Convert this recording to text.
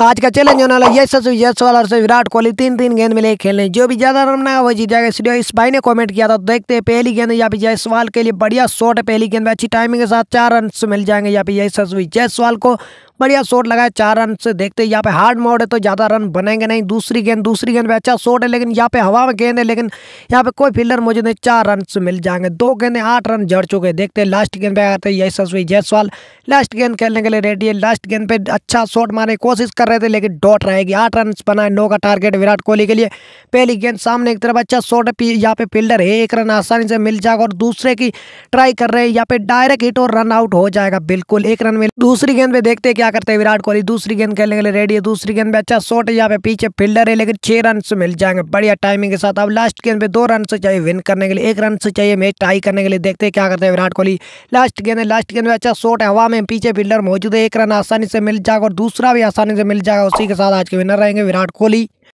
आज का चैलेंज होने वाला यस यश वाल से विराट कोहली तीन तीन गेंद मिले खेलने जो भी ज्यादा रन बनाया वो जीत जाएगा इसलिए इस भाई ने कमेंट किया था तो देखते हैं पहली गेंद या फिर जयसवाल के लिए बढ़िया शॉट है पहली गेंद में अच्छी टाइमिंग के साथ चार रन मिल जाएंगे या फिर यस जयसवाल को बढ़िया शॉट लगाया चार रन से देखते यहाँ पे हार्ड मोड है तो ज़्यादा रन बनेंगे नहीं दूसरी गेंद दूसरी गेंद पे अच्छा शॉट है लेकिन यहाँ पे हवा में गेंद है लेकिन यहाँ पे कोई फील्डर मुझे नहीं चार रन से मिल जाएंगे दो गेंदे आठ रन जड़ चुके देखते हैं लास्ट गेंद पे आते यशस्वी जयसवाल लास्ट गेंद खेलने के लिए रेडी है लास्ट गेंद पे अच्छा शॉट मारने की कोशिश कर रहे थे लेकिन डॉट रहेगी आठ रन बनाए नौ का टारगेट विराट कोहली के लिए पहली गेंद सामने की तरफ अच्छा शॉट है यहाँ पे फील्डर है एक रन आसानी से मिल जाएगा और दूसरे की ट्राई कर रहे हैं यहाँ पे डायरेक्ट हिट और रन आउट हो जाएगा बिल्कुल एक रन में दूसरी गेंद पे देखते क्या क्या करते हैं विराट कोहली दूसरी गेंद खेलने के लिए रेडी है दूसरी गेंद में अच्छा शॉट यहाँ पे पीछे फील्डर है लेकिन छह रन मिल जाएंगे बढ़िया टाइमिंग के साथ अब लास्ट गेंद पे दो रन से चाहिए विन करने के लिए एक रन से चाहिए मैच टाई करने के लिए देखते हैं क्या करते हैं विराट कोहली लास्ट गेंद है लास्ट गेंद में अच्छा शॉट है हवा में पीछे फील्डर मौजूद है एक रन आसानी से मिल जाएगा और दूसरा भी आसानी से मिल जाएगा उसी के साथ आज के विनर रहेंगे विराट कोहली